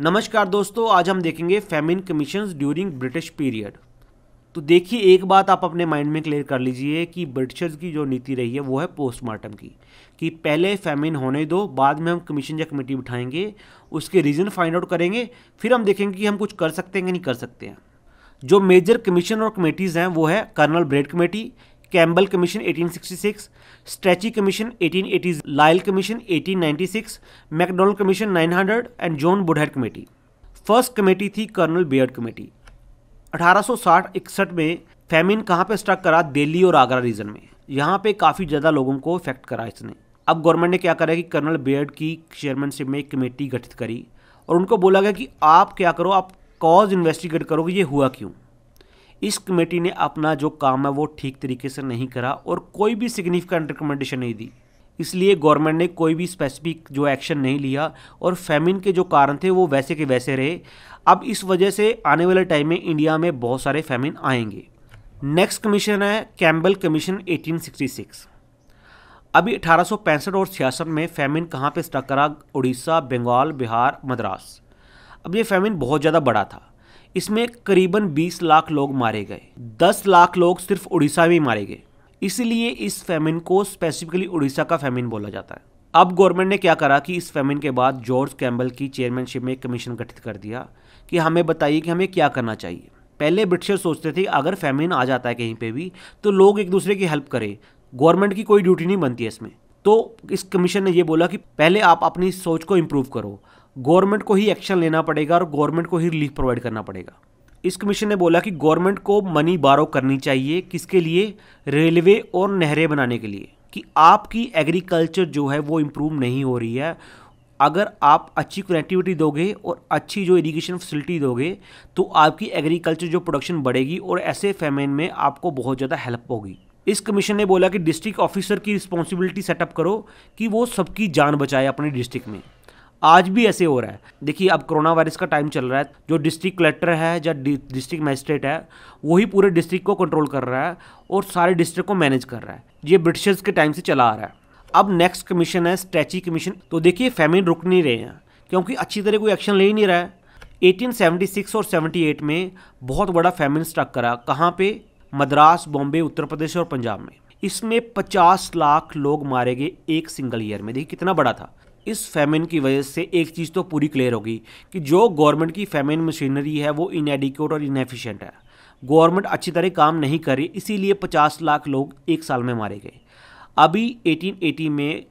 नमस्कार दोस्तों आज हम देखेंगे famine commission during British period तो देखिए एक बात आप अपने माइंड में क्लियर कर लीजिए कि ब्रिटिशर्स की जो नीति रही है वो है पोस्टमार्टम की कि पहले फेमिन होने दो बाद में हम कमीशन या कमेटी बिठाएंगे उसके रीज़न फाइंड आउट करेंगे फिर हम देखेंगे कि हम कुछ कर सकते हैं कि नहीं कर सकते हैं जो मेजर कमीशन और कमेटीज़ हैं वो है colonel Baird committee Campbell commission 1866, Strachey commission 1880, Lyall commission 1896, MacDonnell commission 900 and John Woodhead committee first committee थी कर्नल बेयर्ड कमेटी 1860-61 में फैमिन कहाँ पे स्ट्रक करा दिल्ली और आगरा रीजन में यहाँ पे काफ़ी ज़्यादा लोगों को इफेक्ट करा इसने अब गवर्नमेंट ने क्या करा कि कर्नल बेयर्ड की चेयरमैनशिप में एक कमेटी गठित करी और उनको बोला गया कि आप क्या करो आप कॉज इन्वेस्टिगेट करो कि ये हुआ क्यों इस कमेटी ने अपना जो काम है वो ठीक तरीके से नहीं करा और कोई भी सिग्निफिकेंट रिकमेंडेशन नहीं दी इसलिए गवर्नमेंट ने कोई भी स्पेसिफिक जो एक्शन नहीं लिया और फैमिन के जो कारण थे वो वैसे के वैसे रहे अब इस वजह से आने वाले टाइम में इंडिया में बहुत सारे फैमिन आएंगे नेक्स्ट कमीशन है कैम्बल कमीशन 1866 अभी अठारह और छियासठ में फैमिन कहाँ पे स्टक करा उड़ीसा बंगाल बिहार मद्रास अब ये फैमिन बहुत ज़्यादा बड़ा था इसमें करीबन 20 लाख लोग मारे गए 10 लाख लोग सिर्फ उड़ीसा में मारे गए इसलिए इस फेमिन को स्पेसिफिकली उड़ीसा का फेमिन बोला जाता है अब गवर्नमेंट ने क्या करा कि इस फेमिन के बाद जॉर्ज कैम्बल की चेयरमैनशिप में एक कमीशन गठित कर दिया कि हमें बताइए कि हमें क्या करना चाहिए पहले ब्रिटिशर सोचते थे अगर फेमिन आ जाता है कहीं पर भी तो लोग एक दूसरे की हेल्प करें गवर्नमेंट की कोई ड्यूटी नहीं बनती है इसमें तो इस कमीशन ने ये बोला कि पहले आप अपनी सोच को इम्प्रूव करो गवर्नमेंट को ही एक्शन लेना पड़ेगा और गवर्नमेंट को ही रिलीफ प्रोवाइड करना पड़ेगा इस कमीशन ने बोला कि गवर्नमेंट को मनी बारो करनी चाहिए किसके लिए रेलवे और नहरें बनाने के लिए कि आपकी एग्रीकल्चर जो है वो इम्प्रूव नहीं हो रही है अगर आप अच्छी कनेक्टिविटी दोगे और अच्छी जो इरिगेशन फैसिलिटी दोगे तो आपकी एग्रीकल्चर जो प्रोडक्शन बढ़ेगी और ऐसे फैमेन में आपको बहुत ज़्यादा हेल्प होगी इस कमीशन ने बोला कि डिस्ट्रिक्ट ऑफिसर की रिस्पॉन्सिबिलिटी सेटअप करो कि वो सबकी जान बचाए अपने डिस्ट्रिक्ट में आज भी ऐसे हो रहा है देखिए अब कोरोना वायरस का टाइम चल रहा है जो डिस्ट्रिक्ट कलेक्टर है या डिस्ट्रिक्ट मजिस्ट्रेट है वही पूरे डिस्ट्रिक्ट को कंट्रोल कर रहा है और सारे डिस्ट्रिक्ट को मैनेज कर रहा है ये ब्रिटिशर्स के टाइम से चला आ रहा है अब नेक्स्ट कमीशन है स्ट्रैची कमीशन तो देखिए फैमिन रुक नहीं रहे हैं क्योंकि अच्छी तरह कोई एक्शन ले ही नहीं रहा है 1876 और 78 में बहुत बड़ा फैमिन स्ट्रक करा कहाँ पे मद्रास बॉम्बे उत्तर प्रदेश और पंजाब में इसमें 50 लाख लोग मारे गए एक सिंगल ईयर में देखिए कितना बड़ा था इस फैमिन की वजह से एक चीज़ तो पूरी क्लियर होगी कि जो गवर्नमेंट की फैमिन मशीनरी है वो इनएडिक्यूट और इनएफिशिएंट है गवर्नमेंट अच्छी तरह काम नहीं कर रही इसीलिए 50 लाख लोग एक साल में मारे गए अभी 1880 में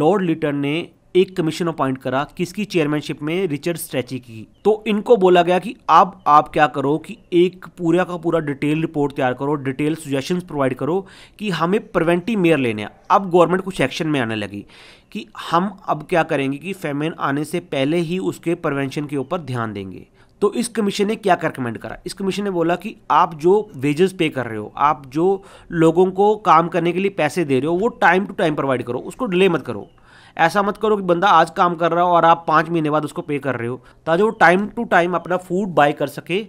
लॉर्ड लिटन ने एक कमीशन अपॉइंट करा किसकी चेयरमैनशिप में रिचर्ड स्ट्रेची की तो इनको बोला गया कि अब आप क्या करो कि एक पूरा का पूरा डिटेल रिपोर्ट तैयार करो डिटेल सुजेशंस प्रोवाइड करो कि हमें प्रिवेंटिव मेयर लेने हैं अब गवर्नमेंट कुछ एक्शन में आने लगी कि हम अब क्या करेंगे कि फेमिन आने से पहले ही उसके प्रवेंशन के ऊपर ध्यान देंगे तो इस कमीशन ने क्या रिकमेंड करा इस कमीशन ने बोला कि आप जो वेजेस पे कर रहे हो आप जो लोगों को काम करने के लिए पैसे दे रहे हो वो टाइम टू टाइम प्रोवाइड करो उसको डिले मत करो ऐसा मत करो कि बंदा आज काम कर रहा हो और आप पाँच महीने बाद उसको पे कर रहे हो ताकि वो टाइम टू टाइम अपना फूड बाय कर सके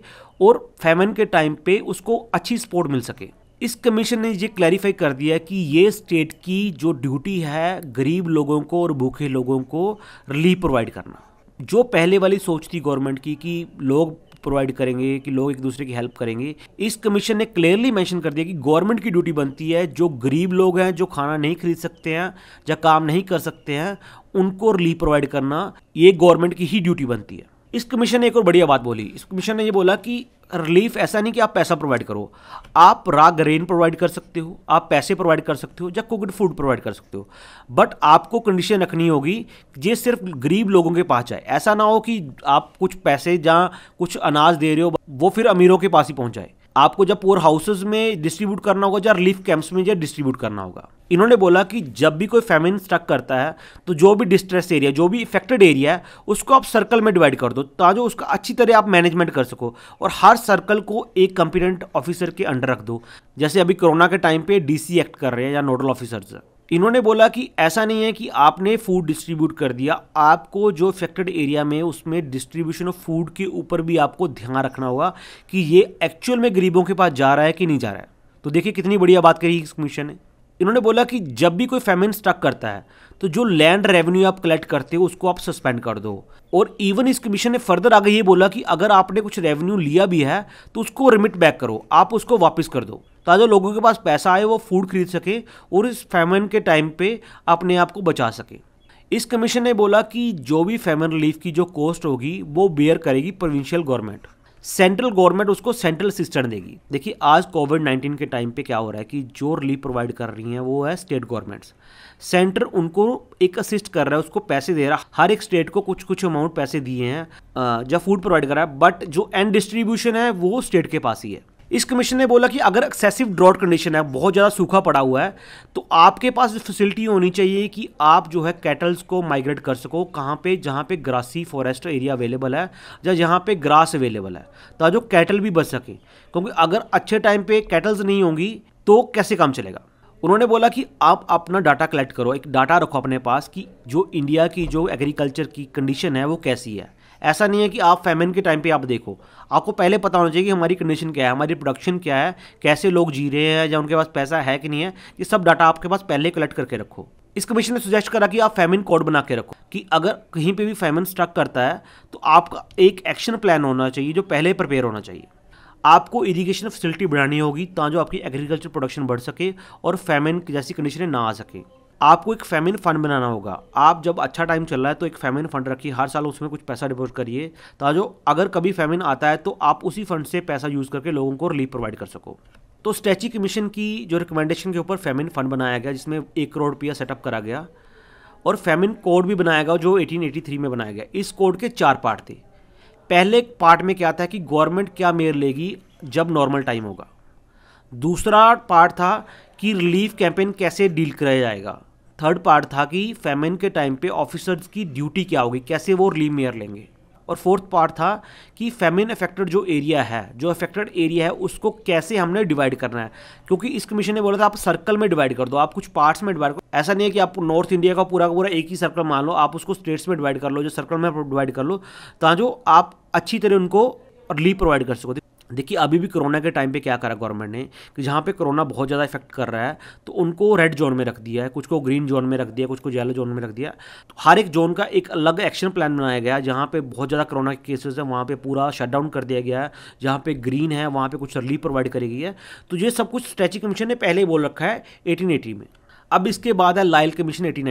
और फैमन के टाइम पे उसको अच्छी सपोर्ट मिल सके इस कमीशन ने ये क्लैरिफाई कर दिया कि ये स्टेट की जो ड्यूटी है गरीब लोगों को और भूखे लोगों को रिलीफ प्रोवाइड करना जो पहले वाली सोच थी गवर्नमेंट की कि लोग प्रोवाइड करेंगे कि लोग एक दूसरे की हेल्प करेंगे इस कमीशन ने क्लियरली मेंशन कर दिया कि गवर्नमेंट की ड्यूटी बनती है जो गरीब लोग हैं जो खाना नहीं खरीद सकते हैं या काम नहीं कर सकते हैं उनको रिलीफ प्रोवाइड करना ये गवर्नमेंट की ही ड्यूटी बनती है इस कमीशन ने एक और बढ़िया बात बोली इस कमीशन ने ये बोला कि रिलीफ ऐसा नहीं कि आप पैसा प्रोवाइड करो आप राग ग्रेन प्रोवाइड कर सकते हो आप पैसे प्रोवाइड कर सकते हो या कुकड फूड प्रोवाइड कर सकते हो बट आपको कंडीशन रखनी होगी ये सिर्फ गरीब लोगों के पास जाए ऐसा ना हो कि आप कुछ पैसे या कुछ अनाज दे रहे हो वो फिर अमीरों के पास ही पहुँचाए जाए आपको जब पोर हाउसेज में डिस्ट्रीब्यूट करना होगा या रिलीफ कैंप्स में जो डिस्ट्रीब्यूट करना होगा इन्होंने बोला कि जब भी कोई फैमिन स्ट्रक करता है तो जो भी डिस्ट्रेस एरिया जो भी इफेक्टेड एरिया है उसको आप सर्कल में डिवाइड कर दो ताकि उसका अच्छी तरह आप मैनेजमेंट कर सको और हर सर्कल को एक कंपिटेंट ऑफिसर के अंडर रख दो जैसे अभी कोरोना के टाइम पे डीसी एक्ट कर रहे हैं या नोडल ऑफिसर्स इन्होंने बोला कि ऐसा नहीं है कि आपने फूड डिस्ट्रीब्यूट कर दिया आपको जो अफेक्टेड एरिया में उसमें डिस्ट्रीब्यूशन ऑफ फूड के ऊपर भी आपको ध्यान रखना होगा कि ये एक्चुअल में गरीबों के पास जा रहा है कि नहीं जा रहा है तो देखिए कितनी बढ़िया बात करी इस कमीशन ने इन्होंने बोला कि जब भी कोई फेमिन स्ट्रक करता है तो जो लैंड रेवेन्यू आप कलेक्ट करते हो उसको आप सस्पेंड कर दो और इवन इस कमीशन ने फर्दर आगे ये बोला कि अगर आपने कुछ रेवेन्यू लिया भी है तो उसको रिमिट बैक करो आप उसको वापस कर दो ताकि लोगों के पास पैसा आए वो फूड खरीद सके और इस फैमन के टाइम पे अपने आप को बचा सके इस कमीशन ने बोला कि जो भी फैमन रिलीफ की जो कॉस्ट होगी वो बेयर करेगी प्रोविंशियल गवर्नमेंट सेंट्रल गवर्नमेंट उसको सेंट्रल असिस्टेंट देगी देखिए आज कोविड नाइन्टीन के टाइम पे क्या हो रहा है कि जो रिलीफ प्रोवाइड कर रही हैं वो है स्टेट गवर्नमेंट्स सेंटर उनको एक असिस्ट कर रहा है उसको पैसे दे रहा है हर एक स्टेट को कुछ कुछ अमाउंट पैसे दिए हैं जब फूड प्रोवाइड कर रहा है बट जो एंड डिस्ट्रीब्यूशन है वो स्टेट के पास ही है इस कमीशन ने बोला कि अगर एक्सेसिव ड्रॉट कंडीशन है बहुत ज़्यादा सूखा पड़ा हुआ है तो आपके पास फैसिलिटी होनी चाहिए कि आप जो है कैटल्स को माइग्रेट कर सको कहाँ पे जहाँ पे ग्रासी फॉरेस्ट एरिया अवेलेबल है या जहाँ पे ग्रास अवेलेबल है ताकि कैटल भी बच सकें क्योंकि अगर अच्छे टाइम पर कैटल्स नहीं होंगी तो कैसे काम चलेगा उन्होंने बोला कि आप अपना डाटा कलेक्ट करो एक डाटा रखो अपने पास कि जो इंडिया की जो एग्रीकल्चर की कंडीशन है वो कैसी है ऐसा नहीं है कि आप फैमिन के टाइम पे आप देखो आपको पहले पता होना चाहिए कि हमारी कंडीशन क्या है हमारी प्रोडक्शन क्या है कैसे लोग जी रहे हैं या उनके पास पैसा है कि नहीं है ये सब डाटा आपके पास पहले कलेक्ट करके रखो इस कमीशन ने सुजेस्ट करा कि आप फैमिन कोड बना के रखो कि अगर कहीं पर भी फैमिन स्ट्रक करता है तो आपका एक एक्शन प्लान होना चाहिए जो पहले प्रिपेयर होना चाहिए आपको इरीगेशन फैसिलिटी बढ़ानी होगी ताकि आपकी एग्रीकल्चर प्रोडक्शन बढ़ सके और फैमिन जैसी कंडीशनें ना आ सकें आपको एक फैमिन फंड बनाना होगा आप जब अच्छा टाइम चल रहा है तो एक फैमिन फंड रखिए हर साल उसमें कुछ पैसा डिपोजिट करिए ताजो अगर कभी फैमिन आता है तो आप उसी फंड से पैसा यूज़ करके लोगों को रिलीफ प्रोवाइड कर सको तो स्टैची कमीशन की जो रिकमेंडेशन के ऊपर फैमिन फंड बनाया गया जिसमें एक करोड़ रुपया सेटअप करा गया और फैमिन कोड भी बनाया गया जो 1883 में बनाया गया इस कोड के चार पार्ट थे पहले पार्ट में क्या था कि गवर्नमेंट क्या मेयर लेगी जब नॉर्मल टाइम होगा दूसरा पार्ट था कि रिलीफ कैंपेन कैसे डील कराया जाएगा थर्ड पार्ट था कि फेमिन के टाइम पे ऑफिसर्स की ड्यूटी क्या होगी कैसे वो रिलीव मेयर लेंगे और फोर्थ पार्ट था कि फेमिन अफेक्टेड जो एरिया है जो अफेक्टेड एरिया है उसको कैसे हमने डिवाइड करना है क्योंकि इस कमीशन ने बोला था आप सर्कल में डिवाइड कर दो आप कुछ पार्ट्स में डिवाइड करो ऐसा नहीं है कि आप नॉर्थ इंडिया का पूरा का पूरा एक ही सर्कल मान लो आप उसको स्टेट्स में डिवाइड कर लो जो सर्कल में डिवाइड कर लो ताकि आप अच्छी तरह उनको रिलीफ प्रोवाइड कर सको देखिए अभी भी कोरोना के टाइम पे क्या करा गवर्नमेंट ने कि जहाँ पे कोरोना बहुत ज़्यादा इफेक्ट कर रहा है तो उनको रेड जोन में रख दिया है कुछ को ग्रीन जोन में रख दिया कुछ को येलो जोन में रख दिया तो हर एक जोन का एक अलग एक्शन प्लान बनाया गया जहाँ पे बहुत ज़्यादा कोरोना के केसेस है वहाँ पर पूरा शटडाउन कर दिया गया है जहाँ पर ग्रीन है वहाँ पर कुछ रिलीफ प्रोवाइड करी गई है तो ये सब कुछ स्ट्रैचिंग कमीशन ने पहले ही बोल रखा है एटीन में अब इसके बाद है लाइल कमीशन एटीन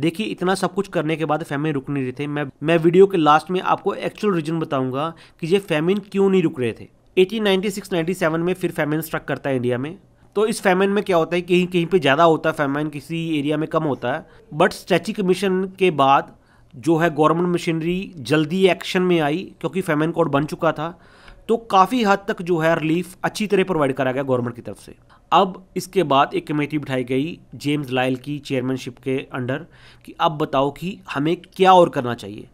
देखिए इतना सब कुछ करने के बाद फैमिन रुक नहीं रहे थे मैं मैं वीडियो के लास्ट में आपको एक्चुअल रीजन बताऊंगा कि ये फैमिन क्यों नहीं रुक रहे थे 1896 97 में फिर फैमिन स्ट्रक करता है इंडिया में तो इस फैमिन में क्या होता है कहीं कहीं पे ज़्यादा होता है फैमिन किसी एरिया में कम होता है बट स्टैची कमीशन के बाद जो है गवर्नमेंट मशीनरी जल्दी एक्शन में आई क्योंकि फैमिन कोड बन चुका था तो काफ़ी हद तक जो है रिलीफ अच्छी तरह प्रोवाइड करा गया गवर्नमेंट की तरफ से अब इसके बाद एक कमेटी बिठाई गई जेम्स लाइल की चेयरमैनशिप के अंडर कि अब बताओ कि हमें क्या और करना चाहिए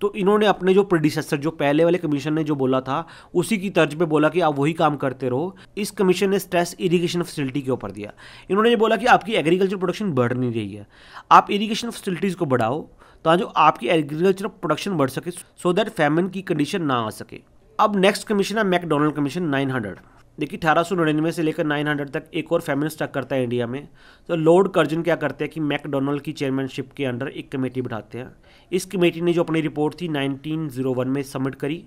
तो इन्होंने अपने जो प्रोड्यूसर जो पहले वाले कमीशन ने जो बोला था उसी की तर्ज पे बोला कि आप वही काम करते रहो इस कमीशन ने स्ट्रेस इरिगेशन फैसिलिटी के ऊपर दिया इन्होंने ये बोला कि आपकी एग्रीकल्चर प्रोडक्शन बढ़ नहीं रही है आप इरीगेशन फैसिलिटीज़ को बढ़ाओ ताकि आपकी एग्रीकल्चर प्रोडक्शन बढ़ सके सो दैट फैमिन की कंडीशन ना आ सके अब नेक्स्ट कमीशन है मैकडोनल्ड कमीशन नाइन हंड्रेड देखिए अठारह सौ नड़िनवे से लेकर नाइन हंड्रेड तक एक और फेमिनिस्ट अटैक करता है इंडिया में तो लॉर्ड कर्जन क्या करते हैं कि मैकडोनल्ड की चेयरमैनशिप के अंडर एक कमेटी बैठाते हैं इस कमेटी ने जो अपनी रिपोर्ट थी 1901 में सबमिट करी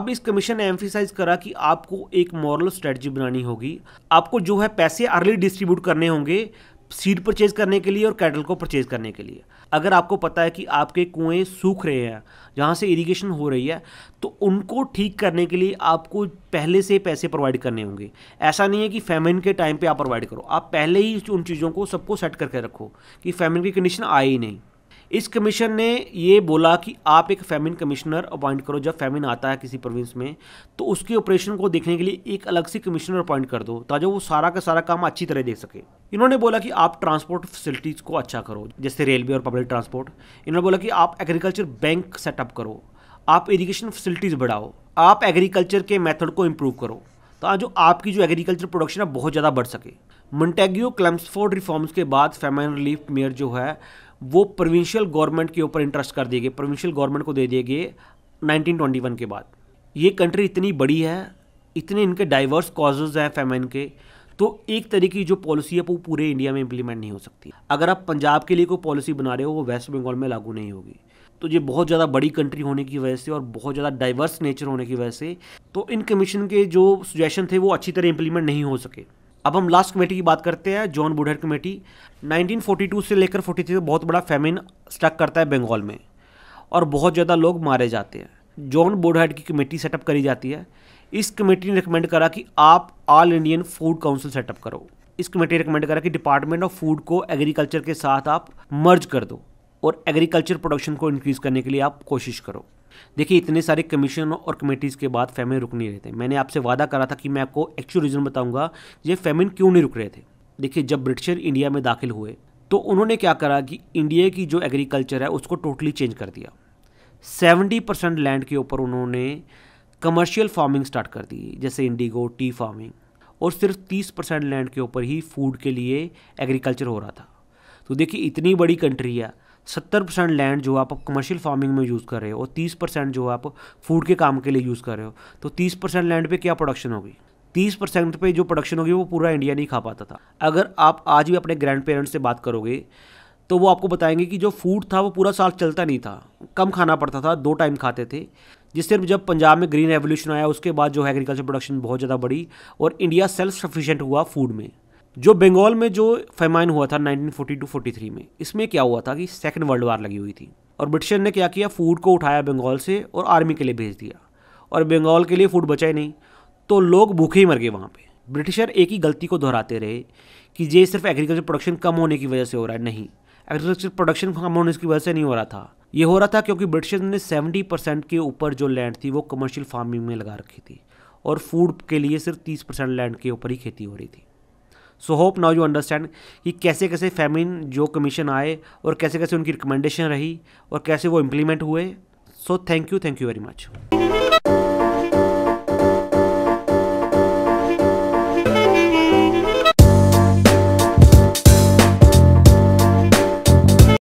अब इस कमीशन ने एम्फिसाइज करा कि आपको एक मॉरल स्ट्रेटजी बनानी होगी आपको जो है पैसे अर्ली डिस्ट्रीब्यूट करने होंगे सीड परचेज करने के लिए और कैटल को परचेज करने के लिए अगर आपको पता है कि आपके कुएँ सूख रहे हैं जहाँ से इरीगेशन हो रही है तो उनको ठीक करने के लिए आपको पहले से पैसे प्रोवाइड करने होंगे ऐसा नहीं है कि फैमिन के टाइम पे आप प्रोवाइड करो आप पहले ही उन चीज़ों को सबको सेट करके रखो कि फैमिन की कंडीशन आए ही नहीं इस कमीशन ने ये बोला कि आप एक फैमिन कमिश्नर अपॉइंट करो जब फैमिन आता है किसी प्रोविंस में तो उसके ऑपरेशन को देखने के लिए एक अलग से कमिश्नर अपॉइंट कर दो ताकि वो सारा का सारा काम अच्छी तरह देख सके इन्होंने बोला कि आप ट्रांसपोर्ट फैसिलिटीज़ को अच्छा करो जैसे रेलवे और पब्लिक ट्रांसपोर्ट इन्होंने बोला कि आप एग्रीकल्चर बैंक सेटअप करो आप इरीगेशन फैसिलिटीज़ बढ़ाओ आप एग्रीकल्चर के मेथड को इम्प्रूव करो तो जो आपकी जो एग्रीकल्चर प्रोडक्शन है बहुत ज़्यादा बढ़ सके मंटेगियो क्लम्सफोर्ड रिफॉर्म्स के बाद फेमिन रिलीफ मेयर जो है वो प्रोविंशियल गवर्नमेंट के ऊपर इंटरेस्ट कर दिए गए प्रोविंशियल गवर्नमेंट को दे दिए गए 1921 के बाद ये कंट्री इतनी बड़ी है इतने इनके डाइवर्स कॉजेज हैं फेमेन के तो एक तरीके की जो पॉलिसी है वो पूरे इंडिया में इंप्लीमेंट नहीं हो सकती अगर आप पंजाब के लिए कोई पॉलिसी बना रहे हो वो वेस्ट बंगाल में लागू नहीं होगी तो ये बहुत ज़्यादा बड़ी कंट्री होने की वजह से और बहुत ज़्यादा डाइवर्स नेचर होने की वजह से तो इन कमीशन के जो सुजेशन थे वो अच्छी तरह इम्प्लीमेंट नहीं हो सके अब हम लास्ट कमेटी की बात करते हैं जॉन बुडहर कमेटी 1942 से लेकर 43 थ्री बहुत बड़ा फेमिन स्टक करता है बंगाल में और बहुत ज़्यादा लोग मारे जाते हैं जॉन बुडहर की कमेटी सेटअप करी जाती है इस कमेटी ने रिकमेंड करा कि आप all Indian food council setup करो इस कमेटी ने रिकमेंड करा कि डिपार्टमेंट ऑफ फूड को एग्रीकल्चर के साथ आप मर्ज कर दो और एग्रीकल्चर प्रोडक्शन को इंक्रीज़ करने के लिए आप कोशिश करो देखिए इतने सारे कमीशन और कमेटीज़ के बाद फैमिन रुक नहीं रहे थे मैंने आपसे वादा करा था कि मैं आपको एक्चुअल रीज़न बताऊंगा ये फैमिन क्यों नहीं रुक रहे थे देखिए जब ब्रिटिशर इंडिया में दाखिल हुए तो उन्होंने क्या करा कि इंडिया की जो एग्रीकल्चर है उसको टोटली चेंज कर दिया सेवेंटी परसेंट लैंड के ऊपर उन्होंने कमर्शियल फार्मिंग स्टार्ट कर दी जैसे इंडिगो टी फार्मिंग और सिर्फ तीस परसेंट लैंड के ऊपर ही फूड के लिए एग्रीकल्चर हो रहा था तो देखिए इतनी बड़ी कंट्री है सत्तर परसेंट लैंड जो आप कमर्शियल फार्मिंग में यूज़ कर रहे हो और तीस परसेंट जो आप फूड के काम के लिए यूज़ कर रहे हो तो तीस परसेंट लैंड पे क्या प्रोडक्शन होगी तीस परसेंट पर जो प्रोडक्शन होगी वो पूरा इंडिया नहीं खा पाता था अगर आप आज भी अपने ग्रैंड पेरेंट्स से बात करोगे तो वो आपको बताएंगे कि जो फूड था वो पूरा साल चलता नहीं था कम खाना पड़ता था दो टाइम खाते थे जिससे जब पंजाब में ग्रीन रेवोल्यूशन आया उसके बाद जो है एग्रीकल्चर प्रोडक्शन बहुत ज़्यादा बढ़ी और इंडिया सेल्फ सफिशेंट हुआ फूड में जो बंगाल में जो फेमाइन हुआ था 1942-43 में इसमें क्या हुआ था कि सेकेंड वर्ल्ड वार लगी हुई थी और ब्रिटिशन ने क्या किया फूड को उठाया बंगाल से और आर्मी के लिए भेज दिया और बंगाल के लिए फूड बचा ही नहीं तो लोग भूखे ही मर गए वहाँ पर ब्रिटिशर एक ही गलती को दोहराते रहे कि ये सिर्फ एग्रीकल्चर प्रोडक्शन कम होने की वजह से हो रहा है नहीं एग्रीकल्चर प्रोडक्शन कम होने की वजह से नहीं हो रहा था ये हो रहा था क्योंकि ब्रिटिशर ने 70 परसेंट के ऊपर जो लैंड थी वो कमर्शियल फार्मिंग में लगा रखी थी और फूड के लिए सिर्फ 30 परसेंट लैंड के ऊपर ही खेती हो रही थी so hope now you understand कि कैसे कैसे फैमिन जो कमीशन आए और कैसे कैसे उनकी रिकमेंडेशन रही और कैसे वो इम्प्लीमेंट हुए so thank you thank you very much